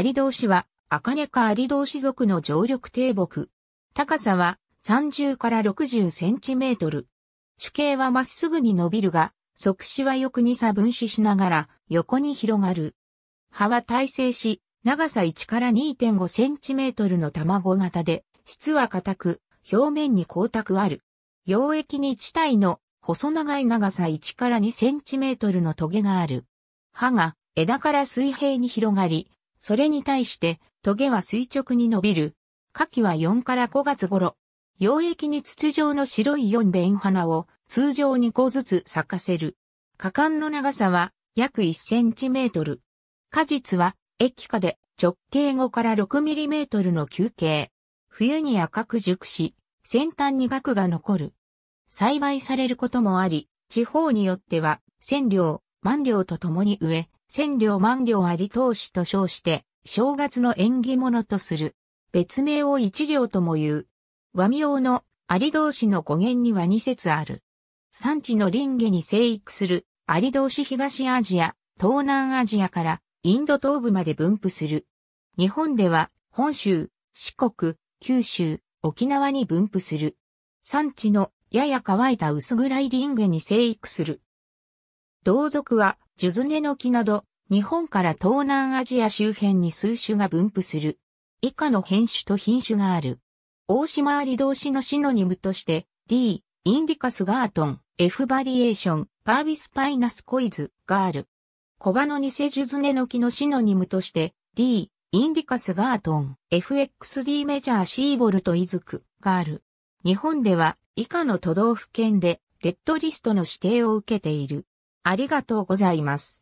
有同氏は、茜か有同氏族の常緑低木。高さは30から60センチメートル。主形はまっすぐに伸びるが、側枝は横に差分子しながら横に広がる。葉は耐性し、長さ1から2.5センチメートルの卵型で、質は硬く、表面に光沢ある。溶液に地帯の細長い長さ1から2センチメートルの棘がある。葉が枝から水平に広がり、それに対して、トゲは垂直に伸びる。夏季は4から5月頃。溶液に筒状の白い4弁花を通常2個ずつ咲かせる。果敢の長さは約1センチメートル。果実は液化で直径5から6ミリメートルの球形。冬に赤く熟し、先端に額が残る。栽培されることもあり、地方によっては、千両、万両と共に植え、千両万両あり投資と称して、正月の縁起物とする。別名を一両とも言う。和名のあり同士の語源には二節ある。産地の林家に生育するあり同士東アジア、東南アジアからインド東部まで分布する。日本では本州、四国、九州、沖縄に分布する。産地のやや乾いた薄暗い林家に生育する同族は、ジュズネの木など、日本から東南アジア周辺に数種が分布する。以下の変種と品種がある。大島あり同士のシノニムとして、D、インディカスガートン、F バリエーション、パービスパイナスコイズがある。コバのニセジュズネの木のシノニムとして、D、インディカスガートン、FXD メジャーシーボルトイズクがある。日本では以下の都道府県でレッドリストの指定を受けている。ありがとうございます。